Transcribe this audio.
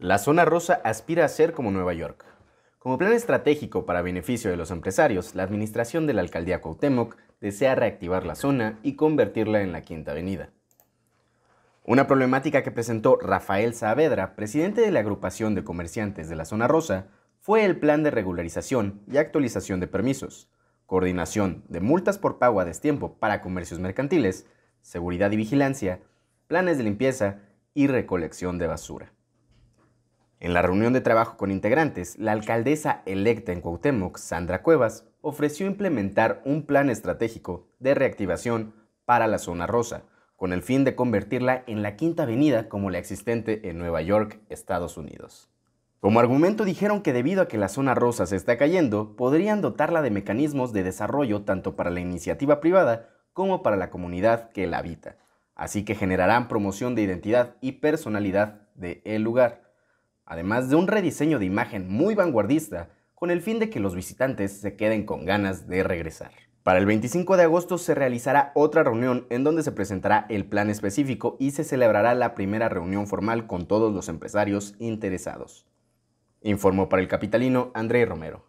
La zona rosa aspira a ser como Nueva York. Como plan estratégico para beneficio de los empresarios, la administración de la alcaldía Cuauhtémoc desea reactivar la zona y convertirla en la Quinta Avenida. Una problemática que presentó Rafael Saavedra, presidente de la agrupación de comerciantes de la zona rosa, fue el plan de regularización y actualización de permisos, coordinación de multas por pago a destiempo para comercios mercantiles, seguridad y vigilancia, planes de limpieza y recolección de basura. En la reunión de trabajo con integrantes, la alcaldesa electa en Cuauhtémoc, Sandra Cuevas, ofreció implementar un plan estratégico de reactivación para la zona rosa, con el fin de convertirla en la quinta avenida como la existente en Nueva York, Estados Unidos. Como argumento dijeron que debido a que la zona rosa se está cayendo, podrían dotarla de mecanismos de desarrollo tanto para la iniciativa privada como para la comunidad que la habita. Así que generarán promoción de identidad y personalidad de el lugar además de un rediseño de imagen muy vanguardista con el fin de que los visitantes se queden con ganas de regresar. Para el 25 de agosto se realizará otra reunión en donde se presentará el plan específico y se celebrará la primera reunión formal con todos los empresarios interesados. Informó para el Capitalino André Romero.